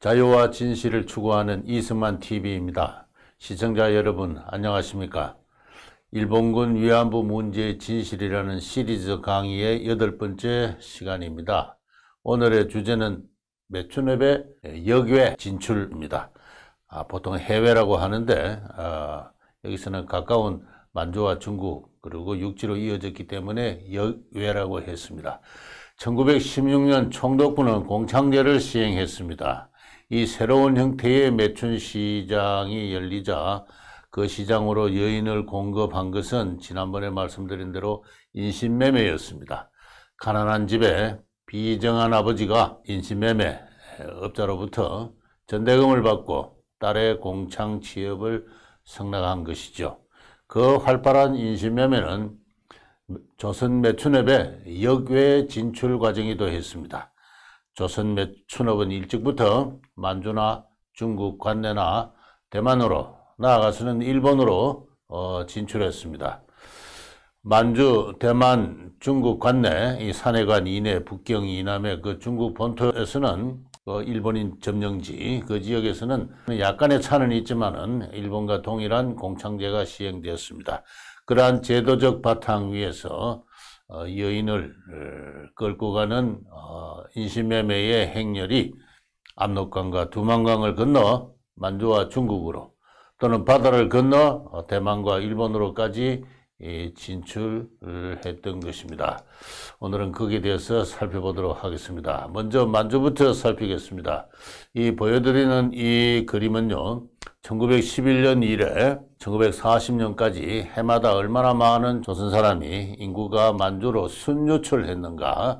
자유와 진실을 추구하는 이승만 TV입니다. 시청자 여러분 안녕하십니까? 일본군 위안부 문제의 진실이라는 시리즈 강의의 여덟 번째 시간입니다. 오늘의 주제는 매춘협의 여교외 진출입니다. 아, 보통 해외라고 하는데 아, 여기서는 가까운 만주와 중국 그리고 육지로 이어졌기 때문에 여외라고 했습니다. 1916년 총독부는 공창제를 시행했습니다. 이 새로운 형태의 매춘 시장이 열리자 그 시장으로 여인을 공급한 것은 지난번에 말씀드린 대로 인신매매였습니다. 가난한 집에 비정한 아버지가 인신매매 업자로부터 전대금을 받고 딸의 공창 취업을 성락한 것이죠. 그 활발한 인신매매는 조선 매춘협의 역외 진출 과정이도 기 했습니다. 조선 몇 천업은 일찍부터 만주나 중국 관내나 대만으로 나아가서는 일본으로 어, 진출했습니다. 만주, 대만, 중국 관내, 이 산해관 이내, 북경 이남의 그 중국 본토에서는 그 일본인 점령지, 그 지역에서는 약간의 차는 있지만은 일본과 동일한 공창제가 시행되었습니다. 그러한 제도적 바탕 위에서 어, 여인을 어, 끌고 가는 어, 인신매매의 행렬이 압록강과 두만강을 건너 만주와 중국으로 또는 바다를 건너 대만과 일본으로까지 예, 진출했던 것입니다. 오늘은 거기에 대해서 살펴보도록 하겠습니다. 먼저 만주부터 살피겠습니다. 이 보여드리는 이 그림은요, 1911년 이래 1940년까지 해마다 얼마나 많은 조선 사람이 인구가 만주로 순유출했는가를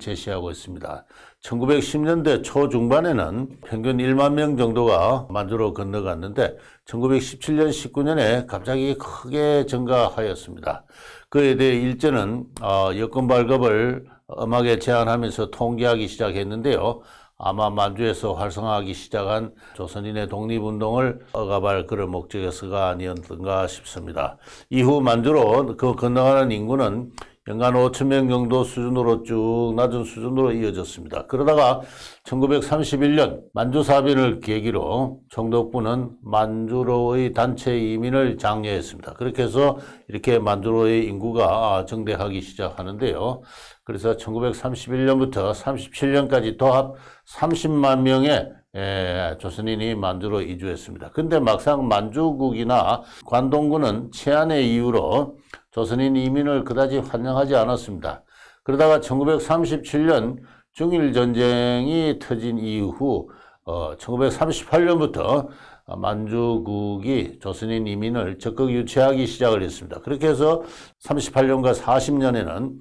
제시하고 있습니다. 1910년대 초중반에는 평균 1만 명 정도가 만주로 건너갔는데 1917년 19년에 갑자기 크게 증가하였습니다. 그에 대해 일제는 어, 여권 발급을 엄하게 제한하면서 통제하기 시작했는데요. 아마 만주에서 활성화하기 시작한 조선인의 독립운동을 억압할 그런 목적에서가 아니었던가 싶습니다. 이후 만주로 그 건너가는 인구는 연간 5천명 정도 수준으로 쭉 낮은 수준으로 이어졌습니다. 그러다가 1931년 만주사변을 계기로 총독부는 만주로의 단체 이민을 장려했습니다. 그렇게 해서 이렇게 만주로의 인구가 정대하기 시작하는데요. 그래서 1931년부터 37년까지 도합 30만 명의 예, 조선인이 만주로 이주했습니다. 근데 막상 만주국이나 관동군은 치안의 이유로 조선인 이민을 그다지 환영하지 않았습니다. 그러다가 1937년 중일전쟁이 터진 이후 1938년부터 어, 만주국이 조선인 이민을 적극 유치하기 시작을 했습니다. 그렇게 해서 38년과 40년에는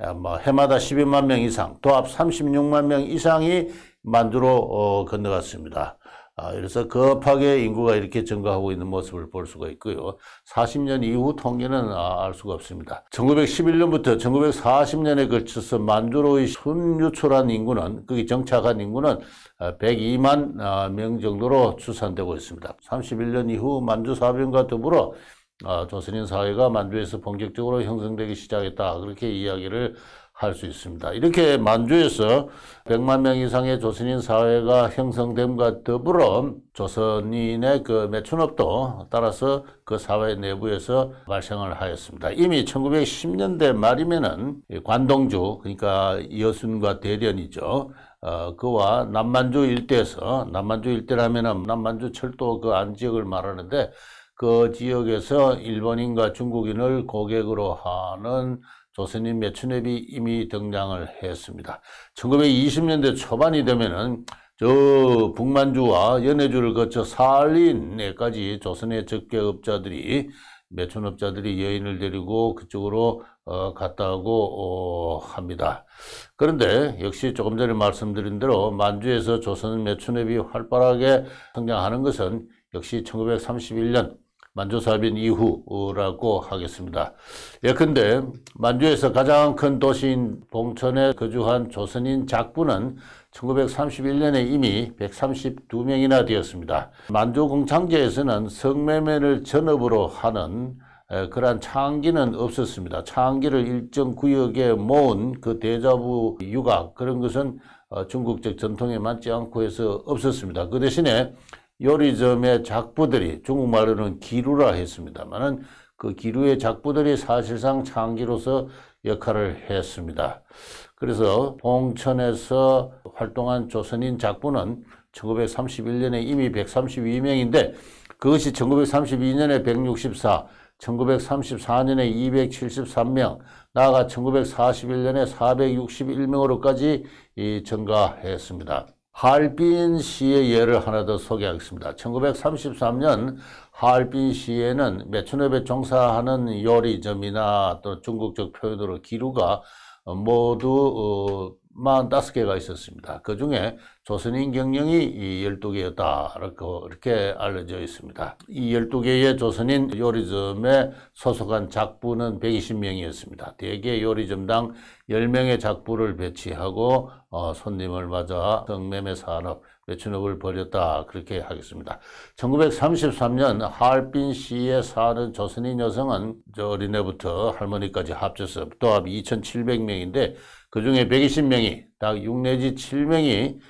어, 뭐 해마다 12만 명 이상, 도합 36만 명 이상이 만주로 어, 건너갔습니다. 아, 그래서 급하게 인구가 이렇게 증가하고 있는 모습을 볼 수가 있고요. 40년 이후 통계는 아, 알 수가 없습니다. 1911년부터 1940년에 걸쳐서 만주로의 순유출한 인구는, 거기 정착한 인구는 102만 어, 아, 명 정도로 추산되고 있습니다. 31년 이후 만주 사병과 더불어 아, 조선인 사회가 만주에서 본격적으로 형성되기 시작했다. 그렇게 이야기를 할 수 있습니다. 이렇게 만주에서 100만 명 이상의 조선인 사회가 형성됨과 더불어 조선인의 그 매춘업도 따라서 그 사회 내부에서 발생을 하였습니다. 이미 1910년대 말이면은 관동주, 그러니까 여순과 대련이죠. 어, 그와 남만주 일대에서, 남만주 일대라면은 남만주 철도 그 안 지역을 말하는데 그 지역에서 일본인과 중국인을 고객으로 하는 조선인 매춘앱이 이미 등장을 했습니다. 1920년대 초반이 되면은 저 북만주와 연해주를 거쳐 살린에까지 조선의 적개업자들이 매춘업자들이 여인을 데리고 그쪽으로 어, 갔다고 어, 합니다. 그런데 역시 조금 전에 말씀드린 대로 만주에서 조선 매춘업이 활발하게 성장하는 것은 역시 1931년 만주사빈 이후라고 하겠습니다. 예컨대 만주에서 가장 큰 도시인 봉천에 거주한 조선인 작부는 1931년에 이미 132명이나 되었습니다. 만주공창제에서는 성매매를 전업으로 하는 그러한 창기는 없었습니다. 창기를 일정 구역에 모은 그 대자부 유각 그런 것은 어, 중국적 전통에 맞지 않고 해서 없었습니다. 그 대신에 요리점의 작부들이 중국말로는 기루라 했습니다만은 그 기루의 작부들이 사실상 창기로서 역할을 했습니다. 그래서 홍천에서 활동한 조선인 작부는 1931년에 이미 132명인데 그것이 1932년에 164, 1934년에 273명, 나아가 1941년에 461명으로까지 이 증가했습니다. 할빈 시의 예를 하나 더 소개하겠습니다. 1933년 할빈 시에는 매춘업에 종사하는 요리점이나 또 중국적 표현으로 기루가 모두 45개가 어, 있었습니다. 그 중에 조선인 경영이 12개였다. 이렇게 알려져 있습니다. 이 12개의 조선인 요리점에 소속한 작부는 120명이었습니다. 대개 요리점당 10명의 작부를 배치하고 어, 손님을 맞아 성매매 산업, 매춘업을 벌였다. 그렇게 하겠습니다. 1933년 하얼빈시에 사는 조선인 여성은 어린애부터 할머니까지 합쳐서 또합 2,700명인데 그 중에 120명이 딱 6 내지 7명이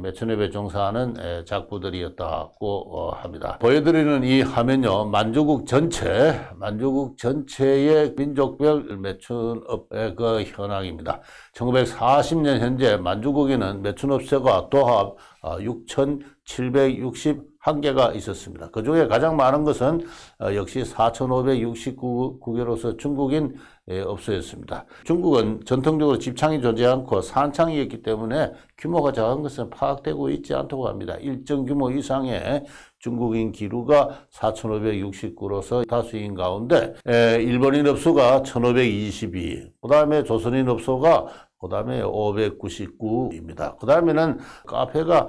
매춘업에 종사하는 작부들이었다고 어, 합니다. 보여드리는 이 화면요. 만주국 전체, 만주국 전체의 민족별 매춘업의 그 현황입니다. 1940년 현재 만주국에는 매춘업체가 도합 6,761개가 있었습니다. 그 중에 가장 많은 것은 어, 역시 4,569개로서 중국인 예, 없어졌습니다 중국은 전통적으로 집창이 존재 않고 산창이었기 때문에 규모가 작은 것은 파악되고 있지 않다고 합니다. 일정 규모 이상의 중국인 기루가 4,569로서 다수인 가운데 예, 일본인 업소가 1,522, 그 다음에 조선인 업소가 그 다음에 599입니다. 그 다음에는 카페가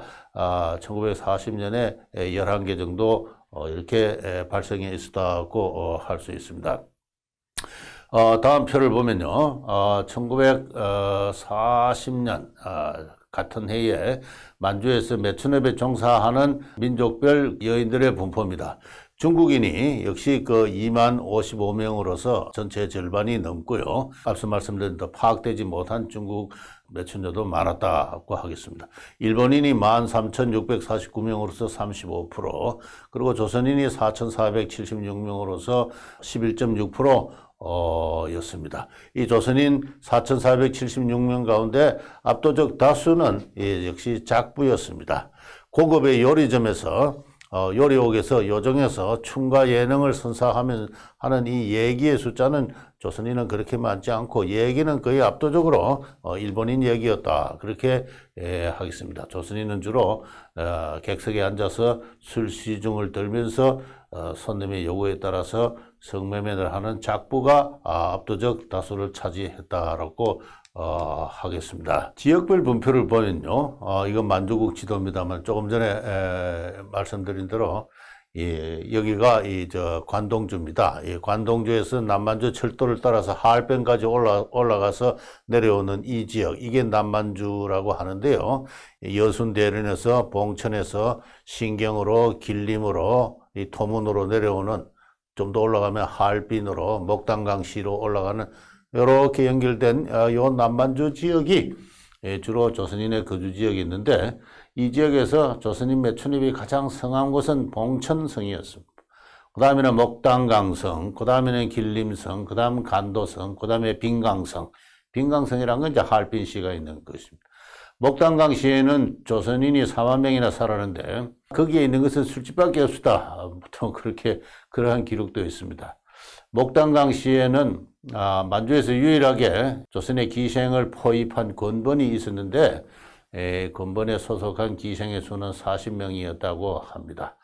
1940년에 아, 11개 정도 어, 이렇게 발생해 있었다고 어, 할수 있습니다. 어, 다음 표를 보면요. 어, 1940년 어, 같은 해에 만주에서 매춘협에 종사하는 민족별 여인들의 분포입니다. 중국인이 역시 그 2만 55명으로서 전체 절반이 넘고요. 앞서 말씀드린 대 파악되지 못한 중국 매춘녀도 많았다고 하겠습니다. 일본인이 13,649명으로서 35%, 그리고 조선인이 4,476명으로서 11.6%, 어, 였습니다. 이 조선인 4,476명 가운데 압도적 다수는 예, 역시 작부였습니다. 고급의 요리점에서 어, 요리옥에서 요정에서 춤과 예능을 선사하는이 예기의 숫자는 조선인은 그렇게 많지 않고 얘기는 거의 압도적으로 어, 일본인 얘기였다. 그렇게 예, 하겠습니다. 조선인은 주로 어, 객석에 앉아서 술시중을 들면서 어, 손님의 요구에 따라서 성매매를 하는 작부가 아, 압도적 다수를 차지했다라고 어, 하겠습니다. 지역별 분표를 보면요. 어, 이건 만주국 지도입니다만 조금 전에 에, 말씀드린 대로 예, 여기가 이저 관동주입니다. 예, 관동주에서 남만주 철도를 따라서 하얼빈까지 올라 올라가서 내려오는 이 지역 이게 남만주라고 하는데요. 여순 대련에서 봉천에서 신경으로 길림으로 이 토문으로 내려오는 좀 더 올라가면 하얼빈으로 목당강시로 올라가는 이렇게 연결된 아, 요 남만주 지역이 예, 주로 조선인의 거주 지역이 있는데 이 지역에서 조선인매춘입이 가장 성한 곳은 봉천성이었습니다. 그 다음에는 목당강성, 그 다음에는 길림성, 그 다음 간도성, 그 다음에 빈강성. 빈강성이라는 건 이제 할빈시가 있는 것입니다. 목당강시에는 조선인이 4만 명이나 살았는데 거기에 있는 것은 술집밖에 없었다. 보통 그렇게 그러한 기록도 있습니다. 목당강시에는 아, 만주에서 유일하게 조선의 기생을 포입한 권번이 있었는데 예, 근본에 소속한 기생의 수는 40명이었다고 합니다.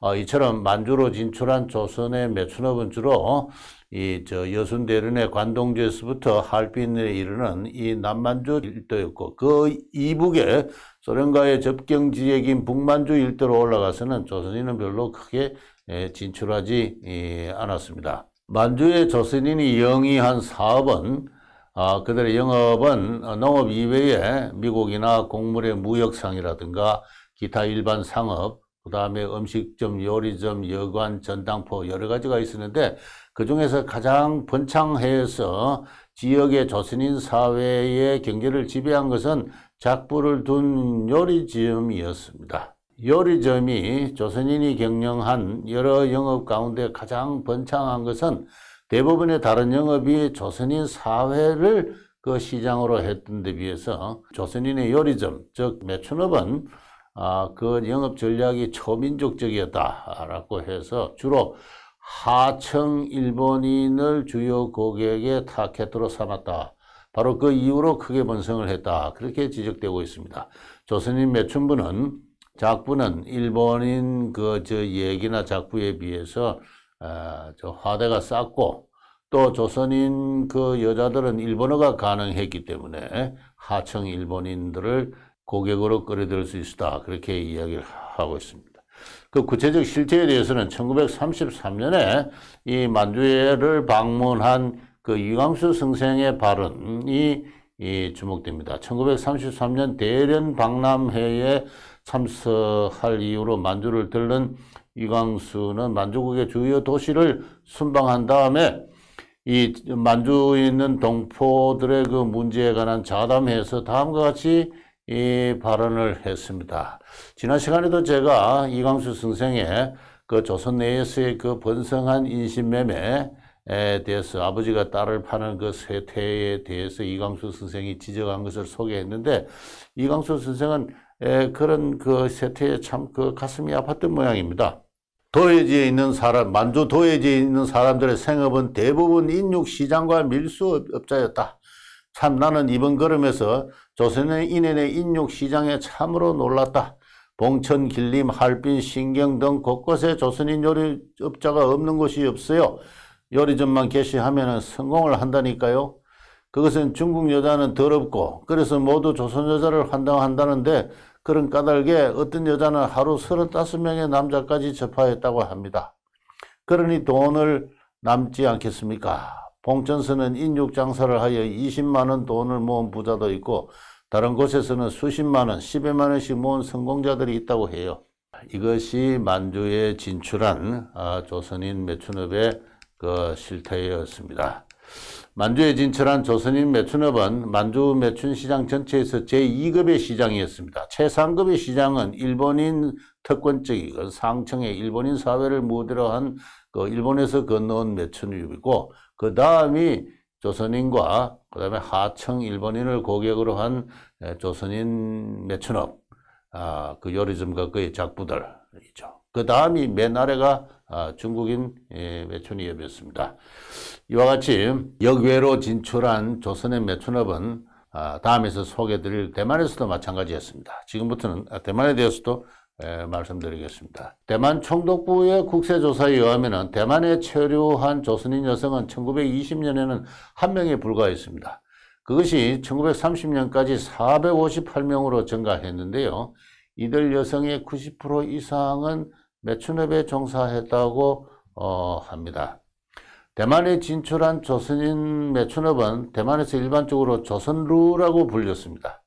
어, 이처럼 만주로 진출한 조선의 매춘업은 주로 이 저 여순대륜의 관동주에서부터 할빈에 이르는 이 남만주 일도였고 그 이북에 소련과의 접경 지역인 북만주 일대로 올라가서는 조선인은 별로 크게 예, 진출하지 예, 않았습니다. 만주의 조선인이 영위한 사업은 아, 그들의 영업은 농업 이외에 미국이나 곡물의 무역상이라든가 기타 일반 상업, 그 다음에 음식점, 요리점, 여관, 전당포 여러 가지가 있었는데 그 중에서 가장 번창해서 지역의 조선인 사회의 경계를 지배한 것은 작부를 둔 요리점이었습니다. 요리점이 조선인이 경영한 여러 영업 가운데 가장 번창한 것은 대부분의 다른 영업이 조선인 사회를 그 시장으로 했던 데 비해서 조선인의 요리점, 즉 매춘업은 아, 그 영업 전략이 초민족적이었다라고 해서 주로 하청 일본인을 주요 고객의 타겟으로 삼았다. 바로 그 이후로 크게 번성을 했다. 그렇게 지적되고 있습니다. 조선인 매춘부는 작부는 일본인 그 저 얘기나 작부에 비해서 아, 저 화대가 쌓고또 조선인 그 여자들은 일본어가 가능했기 때문에 하청 일본인들을 고객으로 끌어들일 수있다 그렇게 이야기를 하고 있습니다. 그 구체적 실태에 대해서는 1933년에 이 만주에를 방문한 그유광수 선생의 발언이 이 주목됩니다. 1933년 대련 박람회에 참석할 이유로 만주를 들른 이광수는 만주국의 주요 도시를 순방한 다음에 이 만주에 있는 동포들의 그 문제에 관한 자담해서 다음과 같이 이 발언을 했습니다. 지난 시간에도 제가 이광수 선생의 그 조선 내에서의 그 번성한 인신매매에 대해서 아버지가 딸을 파는 그 세태에 대해서 이광수 선생이 지적한 것을 소개했는데 이광수 선생은 예, 그런 그 세태에 참 그 가슴이 아팠던 모양입니다. 도해지에 있는 사람, 만주 도해지에 있는 사람들의 생업은 대부분 인육시장과 밀수업자였다. 참 나는 이번 걸음에서 조선의 인해의 인육시장에 참으로 놀랐다. 봉천, 길림, 할빈, 신경 등 곳곳에 조선인 요리업자가 없는 곳이 없어요. 요리점만 개시하면 성공을 한다니까요. 그것은 중국 여자는 더럽고 그래서 모두 조선 여자를 환당한다는데 그런 까닭에 어떤 여자는 하루 35명의 남자까지 접하였다고 합니다. 그러니 돈을 남지 않겠습니까? 봉천서는 인육 장사를 하여 20만원 돈을 모은 부자도 있고 다른 곳에서는 수십만원, 십여만원씩 모은 성공자들이 있다고 해요. 이것이 만주에 진출한 아, 조선인 매춘업의 그 실태였습니다. 만주에 진출한 조선인 매춘업은 만주 매춘시장 전체에서 제2급의 시장이었습니다. 최상급의 시장은 일본인 특권적이건 상층의 일본인 사회를 무대로 한그 일본에서 건너온 매춘유이고 그 다음이 조선인과 그 다음에 하층 일본인을 고객으로 한 조선인 매춘업 아, 그 요리점과 그의 작부들이죠. 그 다음이 맨 아래가 아, 중국인 예, 매춘이업이었습니다. 이와 같이 역외로 진출한 조선의 매춘업은 아, 다음에서 소개드릴 대만에서도 마찬가지였습니다. 지금부터는 아, 대만에 대해서도 말씀드리겠습니다. 대만 총독부의 국세조사에 의하면 대만에 체류한 조선인 여성은 1920년에는 한 명에 불과했습니다. 그것이 1930년까지 458명으로 증가했는데요. 이들 여성의 90% 이상은 매춘업에 종사했다고 어, 합니다. 대만에 진출한 조선인 매춘업은 대만에서 일반적으로 조선루라고 불렸습니다.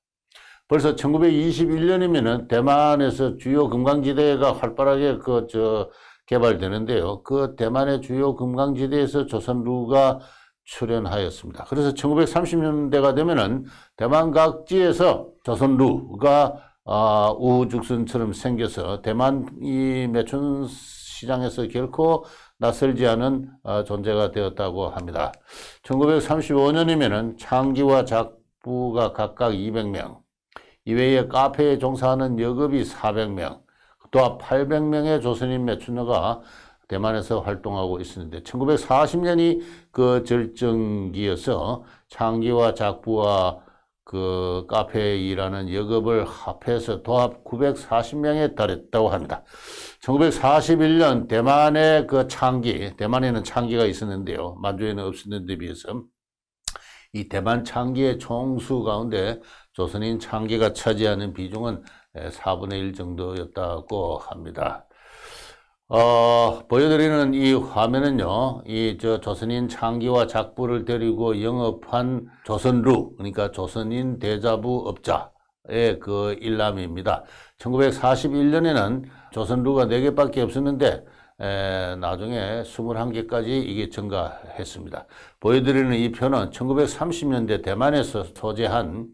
벌써 1921년이면은 대만에서 주요 금강지대가 활발하게 그 저 개발되는데요. 그 대만의 주요 금강지대에서 조선루가 출현하였습니다. 그래서 1930년대가 되면은 대만 각지에서 조선루가 아, 우후죽순처럼 생겨서 대만 이 매춘 시장에서 결코 낯설지 않은 어, 존재가 되었다고 합니다. 1 9 3 5년이면 창기와 작부가 각각 200명, 이외에 카페에 종사하는 여급이 400명, 또한 800명의 조선인 매춘녀가 대만에서 활동하고 있었는데 1940년이 그 절정기여서 창기와 작부와 그 카페에 일하는 여급을 합해서 도합 940명에 달했다고 합니다. 1941년 대만의 그 창기, 대만에는 창기가 있었는데요. 만주에는 없었는데 비해서 이 대만 창기의 총수 가운데 조선인 창기가 차지하는 비중은 4분의 1 정도였다고 합니다. 어, 보여드리는 이 화면은요, 이 저 조선인 창기와 작부를 데리고 영업한 조선루, 그러니까 조선인 대자부 업자의 그 일람입니다. 1941년에는 조선루가 4개밖에 없었는데, 에, 나중에 21개까지 이게 증가했습니다. 보여드리는 이 표는 1930년대 대만에서 소재한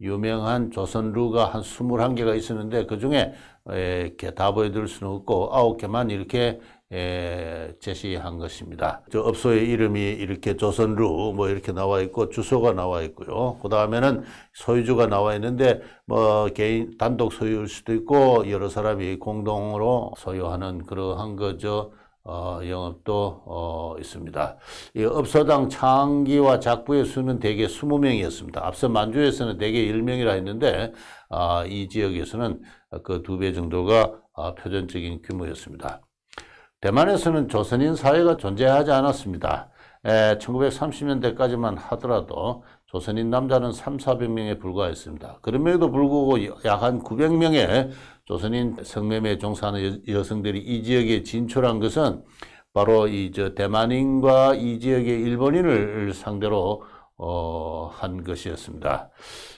유명한 조선루가 한 21개가 있었는데 그 중에 이렇게 다 보여드릴 수는 없고 9개만 이렇게 예, 제시한 것입니다. 저 업소의 이름이 이렇게 조선루 뭐 이렇게 나와 있고 주소가 나와 있고요. 그 다음에는 소유주가 나와 있는데 뭐 개인 단독 소유일 수도 있고 여러 사람이 공동으로 소유하는 그러한 거죠. 어, 영업도 어, 있습니다. 이 업소당 창기와 작부의 수는 대개 20명이었습니다. 앞서 만주에서는 대개 1명이라 했는데 아, 이 지역에서는 그 두 배 정도가 아, 표준적인 규모였습니다. 대만에서는 조선인 사회가 존재하지 않았습니다. 에, 1930년대까지만 하더라도 조선인 남자는 3, 400명에 불과했습니다. 그럼에도 불구하고 약 한 900명의 조선인 성매매에 종사하는 여, 여성들이 이 지역에 진출한 것은 바로 이 저 대만인과 이 지역의 일본인을 상대로 어, 한 것이었습니다.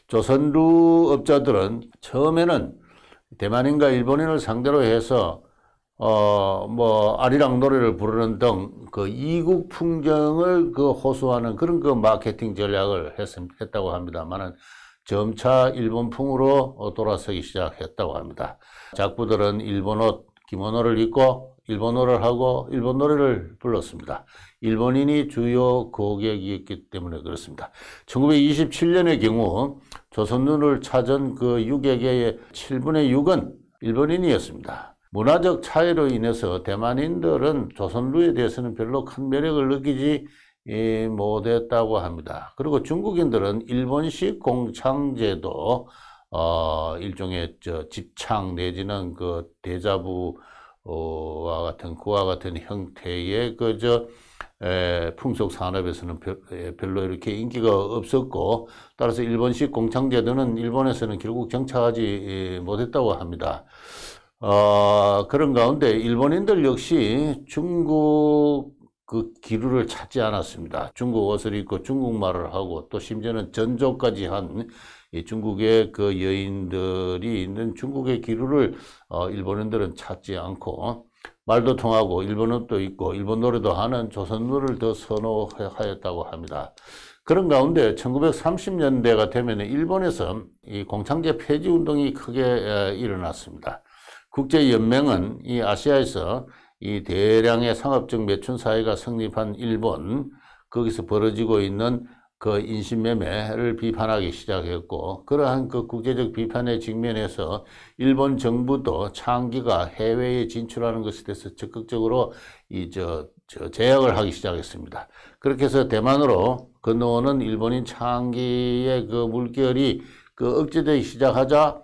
조선루 업자들은 처음에는 대만인과 일본인을 상대로 해서 어, 뭐, 아리랑 노래를 부르는 등 그 이국 풍경을 그 호소하는 그런 그 마케팅 전략을 했, 했다고 합니다만은 점차 일본풍으로 어, 돌아서기 시작했다고 합니다. 작부들은 일본 옷, 기모노를 입고 일본어를 하고 일본 노래를 불렀습니다. 일본인이 주요 고객이었기 때문에 그렇습니다. 1927년의 경우 조선눈을 찾은 그6에의 7분의 6은 일본인이었습니다. 문화적 차이로 인해서 대만인들은 조선루에 대해서는 별로 큰 매력을 느끼지 못했다고 합니다. 그리고 중국인들은 일본식 공창제도 어, 일종의 저 집창 내지는 그 대자부와 같은 그와 같은 형태의 그저 풍속 산업에서는 별로 이렇게 인기가 없었고 따라서 일본식 공창제도는 일본에서는 결국 정착하지 못했다고 합니다. 어, 그런 가운데 일본인들 역시 중국 그 기류를 찾지 않았습니다. 중국 옷을 입고 중국말을 하고 또 심지어는 전조까지 한 중국의 그 여인들이 있는 중국의 기류를 어, 일본인들은 찾지 않고 말도 통하고 일본어도 있고 일본 노래도 하는 조선 노래를 더 선호하였다고 합니다. 그런 가운데 1930년대가 되면 일본에서 이 공창제 폐지 운동이 크게 일어났습니다. 국제연맹은 이 아시아에서 이 대량의 상업적 매춘 사회가 성립한 일본, 거기서 벌어지고 있는 그 인신매매를 비판하기 시작했고 그러한 그 국제적 비판의 직면에서 일본 정부도 창기가 해외에 진출하는 것에 대해서 적극적으로 이 저 저 제약을 하기 시작했습니다. 그렇게 해서 대만으로 건너오는 일본인 창기의 그 물결이 그 억제되기 시작하자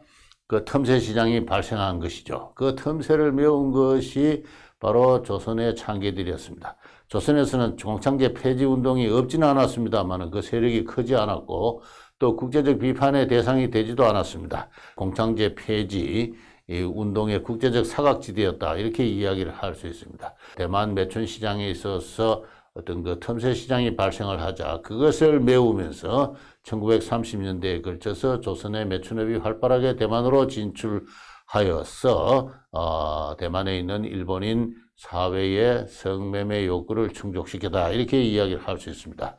그 틈새 시장이 발생한 것이죠. 그 틈새를 메운 것이 바로 조선의 창계들이었습니다 조선에서는 공창제 폐지 운동이 없지는 않았습니다만 그 세력이 크지 않았고 또 국제적 비판의 대상이 되지도 않았습니다. 공창제 폐지 운동의 국제적 사각지대였다 이렇게 이야기를 할 수 있습니다. 대만 매춘 시장에 있어서 어떤 그 틈새 시장이 발생을 하자 그것을 메우면서 1930년대에 걸쳐서 조선의 매춘업이 활발하게 대만으로 진출하여서 어, 대만에 있는 일본인 사회의 성매매 욕구를 충족시켜다 이렇게 이야기를 할 수 있습니다.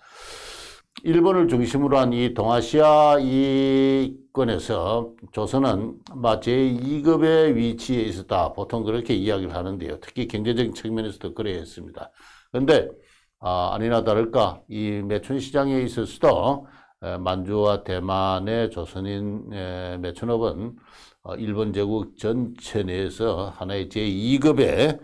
일본을 중심으로 한 이 동아시아 이권에서 조선은 마 제2급의 위치에 있었다. 보통 그렇게 이야기를 하는데요. 특히 경제적인 측면에서도 그래야 했습니다. 그런데 아, 아니나 다를까 이 매춘 시장에 있어서도 만주와 대만의 조선인 매춘업은 어, 일본 제국 전체 내에서 하나의 제2급의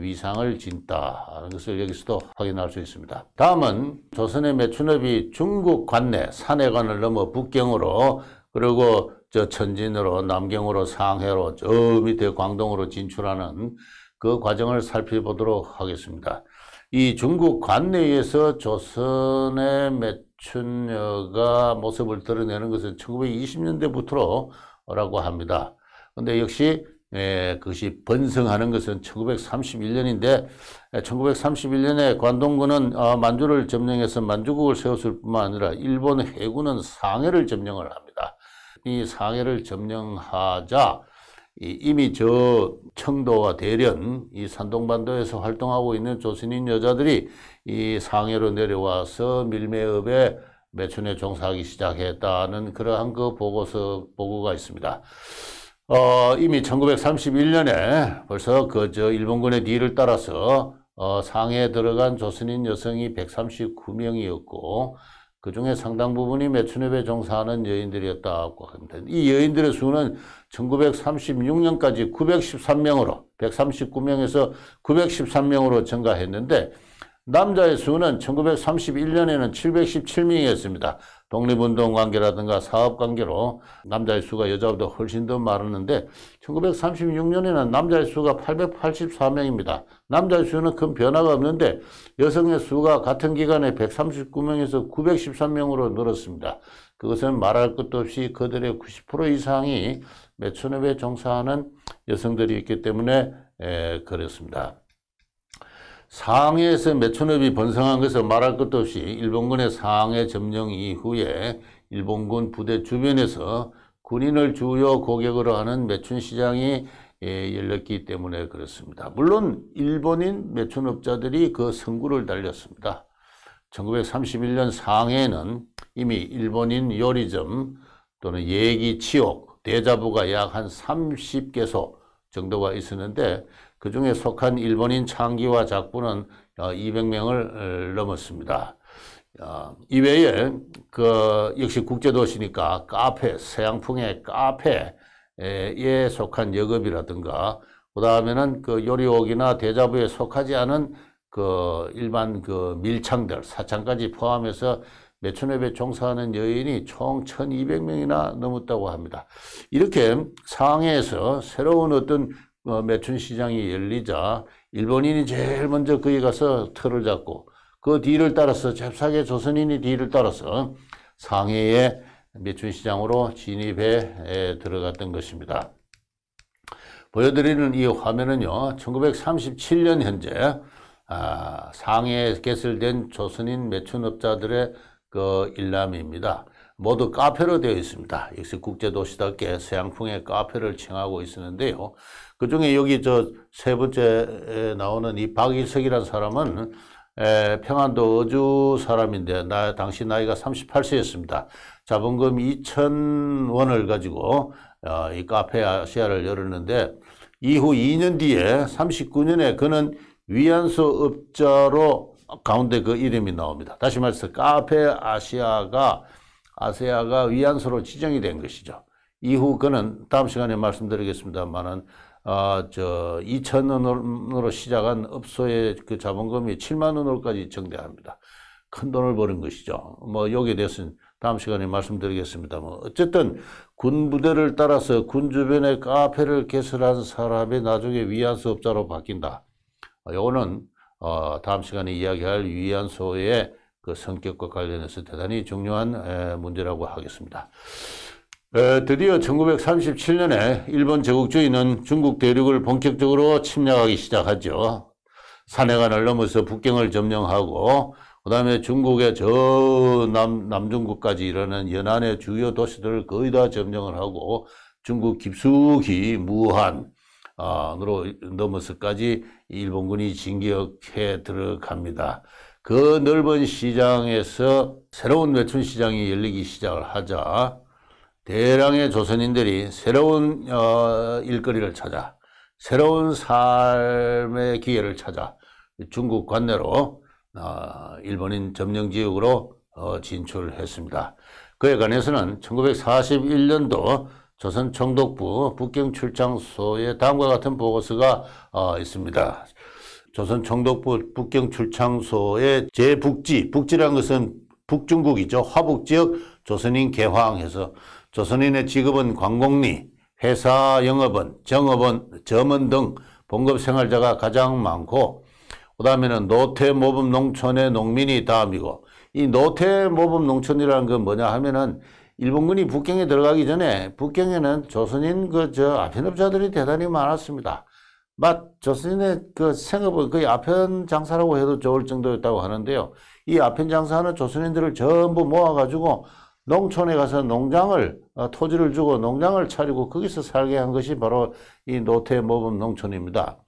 위상을 짓다는 것을 여기서도 확인할 수 있습니다. 다음은 조선의 매춘업이 중국 관내, 산해관을 넘어 북경으로 그리고 저 천진으로 남경으로 상해로 저 밑에 광동으로 진출하는 그 과정을 살펴보도록 하겠습니다. 이 중국 관내에서 조선의 매춘녀가 모습을 드러내는 것은 1920년대부터라고 합니다. 근데 역시 예, 그것이 번성하는 것은 1931년인데 1931년에 예, 관동군은 어, 만주를 점령해서 만주국을 세웠을 뿐만 아니라 일본 해군은 상해를 점령을 합니다. 이 상해를 점령하자 이미 저 청도와 대련 이 산동반도에서 활동하고 있는 조선인 여자들이 이 상해로 내려와서 밀매업에 매춘에 종사하기 시작했다는 그러한 그 보고서 보고가 있습니다. 어, 이미 1931년에 벌써 그 저 일본군의 뒤를 따라서 어, 상해에 들어간 조선인 여성이 139명이었고 그 중에 상당 부분이 매춘업에 종사하는 여인들이었다고 합니다. 이 여인들의 수는 1936년까지 913명으로 139명에서 913명으로 증가했는데 남자의 수는 1931년에는 717명이었습니다. 독립운동 관계라든가 사업 관계로 남자의 수가 여자보다 훨씬 더 많았는데 1936년에는 남자의 수가 884명입니다. 남자의 수는 큰 변화가 없는데 여성의 수가 같은 기간에 139명에서 913명으로 늘었습니다. 그것은 말할 것도 없이 그들의 90% 이상이 매춘업에 종사하는 여성들이 있기 때문에 에, 그렇습니다. 상해에서 매춘업이 번성한 것을 말할 것도 없이 일본군의 상해 점령 이후에 일본군 부대 주변에서 군인을 주요 고객으로 하는 매춘 시장이 예, 열렸기 때문에 그렇습니다. 물론 일본인 매춘업자들이 그 선구를 달렸습니다. 1931년 상해에는 이미 일본인 요리점 또는 예기 치옥, 대자부가 약 한 30개소 정도가 있었는데 그 중에 속한 일본인 창기와 작부는 200명을 어, 어, 넘었습니다. 어, 이외에 그 역시 국제도시니까 카페, 서양풍의 카페에 속한 여급이라든가 그 다음에는 그 요리옥이나 대자부에 속하지 않은 그 일반 그 밀창들, 사창까지 포함해서 매춘협에 종사하는 여인이 총 1200명이나 넘었다고 합니다. 이렇게 상황에서 새로운 어떤 뭐 매춘 시장이 열리자 일본인이 제일 먼저 거기 가서 틀을 잡고 그 뒤를 따라서 잽싸게 조선인이 뒤를 따라서 상해의 매춘 시장으로 진입해 들어갔던 것입니다. 보여드리는 이 화면은요, 1937년 현재 아, 상해에 개설된 조선인 매춘업자들의 그 일람입니다. 모두 카페로 되어 있습니다. 역시 국제도시답게 서양풍의 카페를 칭하고 있었는데요. 그 중에 여기 저 세 번째 나오는 이 박일석이라는 사람은 에, 평안도 어주 사람인데 나 당시 나이가 38세였습니다. 자본금 2천원을 가지고 어, 이 카페 아시아를 열었는데 이후 2년 뒤에 39년에 그는 위안소 업자로 가운데 그 이름이 나옵니다. 다시 말해서 카페 아시아가 아세아가 위안소로 지정이 된 것이죠. 이후 그는 다음 시간에 말씀드리겠습니다만은 아저 2천 원으로 시작한 업소의 그 자본금이 7만 원으로까지 증대합니다. 큰 돈을 버는 것이죠. 뭐 여기에 대해서는 다음 시간에 말씀드리겠습니다. 뭐 어쨌든 군 부대를 따라서 군 주변에 카페를 개설한 사람이 나중에 위안소업자로 바뀐다. 요거는 어 다음 시간에 이야기할 위안소의 그 성격과 관련해서 대단히 중요한 문제라고 하겠습니다. 드디어 1937년에 일본 제국주의는 중국 대륙을 본격적으로 침략하기 시작하죠. 산해관을 넘어서 북경을 점령하고 그 다음에 중국의 저 남, 남중국까지 이르는 연안의 주요 도시들을 거의 다 점령을 하고 중국 깊숙이 무한으로 아, 넘어서까지 일본군이 진격해 들어갑니다. 그 넓은 시장에서 새로운 매춘 시장이 열리기 시작을 하자 대량의 조선인들이 새로운 어, 일거리를 찾아 새로운 삶의 기회를 찾아 중국 관내로 어, 일본인 점령 지역으로 어, 진출했습니다. 그에 관해서는 1941년도 조선 총독부 북경출장소에 다음과 같은 보고서가 어, 있습니다. 조선 청독부 북경 출창소의 제북지, 북지란 것은 북중국이죠. 화북지역 조선인 개화항에서 조선인의 직업은 관공리, 회사 영업원, 정업원, 점원 등 봉급 생활자가 가장 많고 그 다음에는 노태 모범 농촌의 농민이 다음이고 이 노태 모범 농촌이라는 건 뭐냐 하면은 일본군이 북경에 들어가기 전에 북경에는 조선인 그 저 아편업자들이 대단히 많았습니다. 맛 조선인의 그 생업은 거의 아편 장사라고 해도 좋을 정도였다고 하는데요. 이 아편 장사는 조선인들을 전부 모아가지고 농촌에 가서 농장을 어, 토지를 주고 농장을 차리고 거기서 살게 한 것이 바로 이 노태 모범 농촌입니다.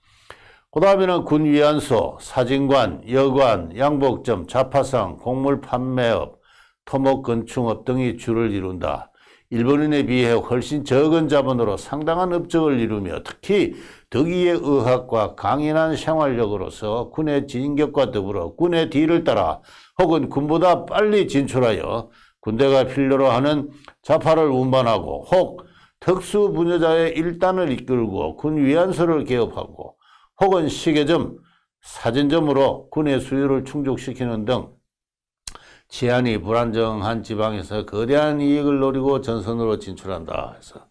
그 다음에는 군위안소, 사진관, 여관, 양복점, 자파상, 곡물 판매업, 토목건축업 등이 주를 이룬다. 일본인에 비해 훨씬 적은 자본으로 상당한 업적을 이루며 특히 덕위의 의학과 강인한 생활력으로서 군의 진격과 더불어 군의 뒤를 따라 혹은 군보다 빨리 진출하여 군대가 필요로 하는 자파를 운반하고 혹 특수 분여자의 일단을 이끌고 군 위안소를 개업하고 혹은 시계점, 사진점으로 군의 수요를 충족시키는 등 치안이 불안정한 지방에서 거대한 이익을 노리고 전선으로 진출한다 해서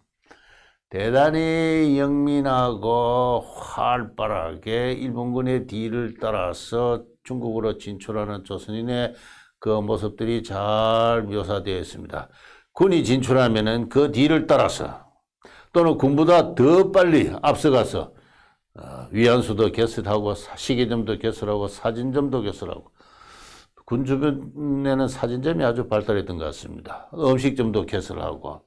대단히 영민하고 활발하게 일본군의 뒤를 따라서 중국으로 진출하는 조선인의 그 모습들이 잘 묘사되어 있습니다. 군이 진출하면그 뒤를 따라서 또는 군보다 더 빨리 앞서가서 어, 위안수도 개설하고 시계점도 개설하고 사진점도 개설하고 군 주변에는 사진점이 아주 발달했던 것 같습니다. 음식점도 개설하고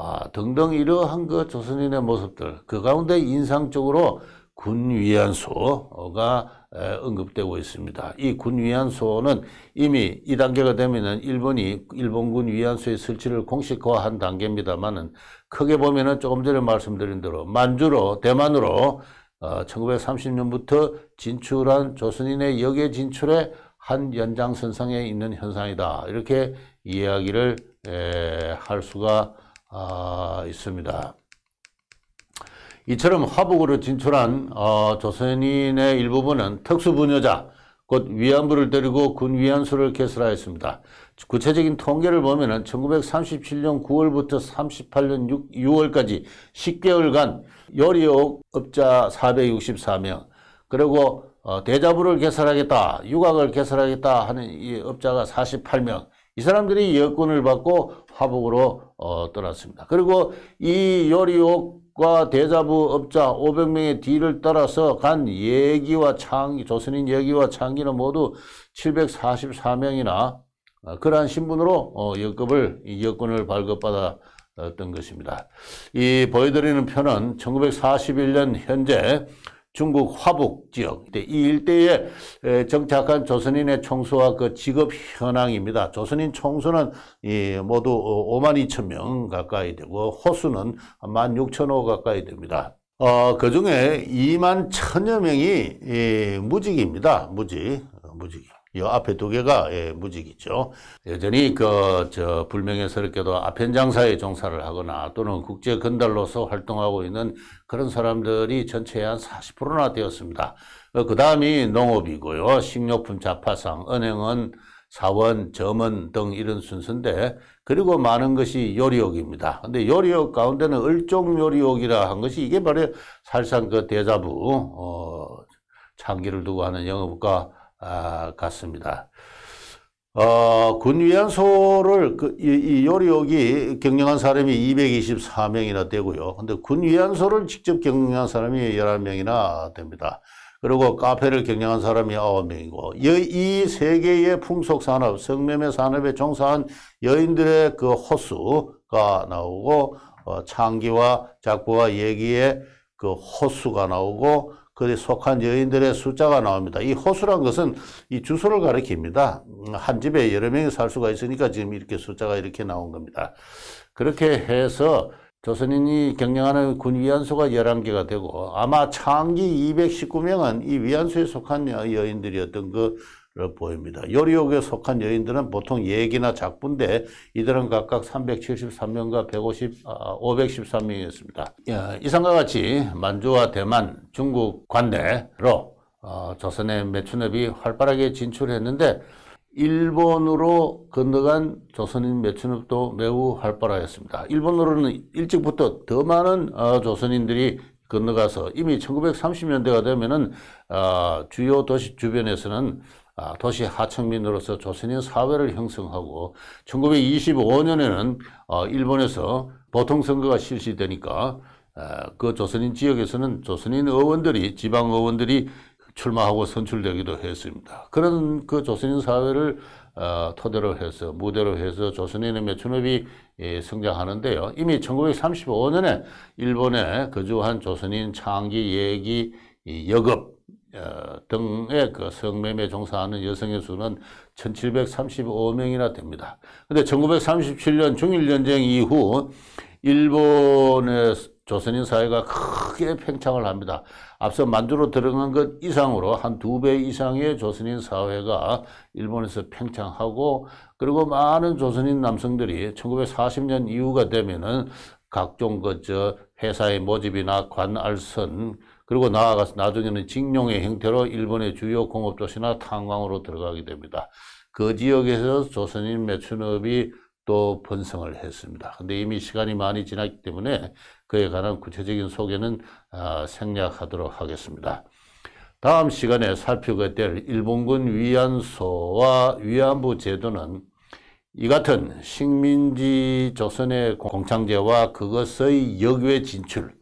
아, 등등 이러한 그 조선인의 모습들 그 가운데 인상적으로 군위안소가 언급되고 있습니다. 이 군위안소는 이미 이 단계가 되면은 일본이 일본군 위안소의 설치를 공식화한 단계입니다만은 크게 보면은 조금 전에 말씀드린 대로 만주로 대만으로 1930년부터 어, 진출한 조선인의 역에진출해한 연장선상에 있는 현상이다 이렇게 이야기를 할 수가. 아, 있습니다. 이처럼 화북으로 진출한 어, 조선인의 일부분은 특수분여자, 곧 위안부를 데리고 군위안소를 개설하였습니다. 구체적인 통계를 보면 은 1937년 9월부터 38년 6, 6월까지 10개월간 요리업자 464명, 그리고 어, 대자부를 개설하겠다, 육악을 개설하겠다 하는 이 업자가 48명, 이 사람들이 여권을 받고 하복으로 어, 떠났습니다. 그리고 이 요리옥과 대자부 업자 500명의 뒤를 따라서 간 예기와 창기, 조선인 예기와 창기는 모두 744명이나 아, 그러한 신분으로 어, 여급을 여권을 발급받았던 것입니다. 이 보여드리는 편은 1941년 현재 중국 화북 지역 이 일대에 정착한 조선인의 총수와 그 직업 현황입니다. 조선인 총수는 모두 5만 어, 2천 명 가까이 되고 호수는 1만 6천 호 가까이 됩니다. 어, 그 중에 2만 천여 명이 무직입니다. 무직, 어, 무직. 이 앞에 두 개가 예, 무직이죠. 여전히 그 저 불명예스럽게도 아편 장사에 종사를 하거나 또는 국제 건달로서 활동하고 있는 그런 사람들이 전체의 한 40%나 되었습니다. 어, 그 다음이 농업이고요. 식료품 자파상, 은행은 사원, 점원 등 이런 순서인데 그리고 많은 것이 요리옥입니다. 근데 요리옥 가운데는 을종 요리옥이라 한 것이 이게 바로 사실상 그 대자부 어, 창기를 두고 하는 영업과 아, 같습니다. 어, 군위안소를 그, 이, 이 요리옥이 경영한 사람이 224명이나 되고요. 근데 군위안소를 직접 경영한 사람이 11명이나 됩니다. 그리고 카페를 경영한 사람이 9명이고 이 세 개의 풍속 산업, 성매매 산업에 종사한 여인들의 그 호수가 나오고 어, 창기와 작부와 얘기의 그 호수가 나오고 그에 속한 여인들의 숫자가 나옵니다. 이 호수란 것은 이 주소를 가리킵니다. 음, 한 집에 여러 명이 살 수가 있으니까 지금 이렇게 숫자가 이렇게 나온 겁니다. 그렇게 해서 조선인이 경영하는 군 위안소가 11개가 되고 아마 창기 219명은 이 위안소에 속한 여인들이었던 그 어, 보입니다. 요리옥에 속한 여인들은 보통 얘기나 작부인데 이들은 각각 373명과 150, 아, 513명이었습니다. 예, 이상과 같이 만주와 대만, 중국 관내로 어, 조선의 매춘업이 활발하게 진출했는데 일본으로 건너간 조선인 매춘업도 매우 활발하였습니다. 일본으로는 일찍부터 더 많은 어, 조선인들이 건너가서 이미 1930년대가 되면은 어, 주요 도시 주변에서는 아, 도시 하층민으로서 조선인 사회를 형성하고 1925년에는 어, 일본에서 보통 선거가 실시되니까 어, 그 조선인 지역에서는 조선인 의원들이 지방 의원들이 출마하고 선출되기도 했습니다. 그런 그 조선인 사회를 어, 토대로 해서 무대로 해서 조선인의 매춘업이 예, 성장하는데요. 이미 1935년에 일본에 거주한 조선인 창기 예기 이, 여급 어, 등의 그 성매매 종사하는 여성의 수는 1735명이나 됩니다. 근데 1937년 중일전쟁 이후 일본의 조선인 사회가 크게 팽창을 합니다. 앞서 만주로 들어간 것 이상으로 한 두 배 이상의 조선인 사회가 일본에서 팽창하고 그리고 많은 조선인 남성들이 1940년 이후가 되면은 각종 그저 회사의 모집이나 관알선 그리고 나아가서 나중에는 직룡의 형태로 일본의 주요 공업도시나 탄광으로 들어가게 됩니다. 그 지역에서 조선인 매춘업이 또 번성을 했습니다. 근데 이미 시간이 많이 지났기 때문에 그에 관한 구체적인 소개는 아, 생략하도록 하겠습니다. 다음 시간에 살펴볼 될 일본군 위안소와 위안부 제도는 이 같은 식민지 조선의 공창제와 그것의 역외 진출,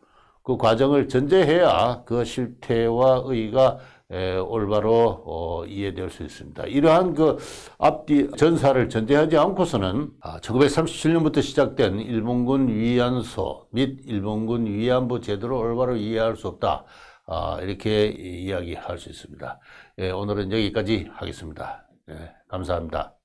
그 과정을 전제해야 그 실태와 의의가 에, 올바로 어, 이해될 수 있습니다. 이러한 그 앞뒤 전사를 전제하지 않고서는 아, 1937년부터 시작된 일본군 위안소 및 일본군 위안부 제도를 올바로 이해할 수 없다. 아, 이렇게 이야기할 수 있습니다. 예, 오늘은 여기까지 하겠습니다. 예, 감사합니다.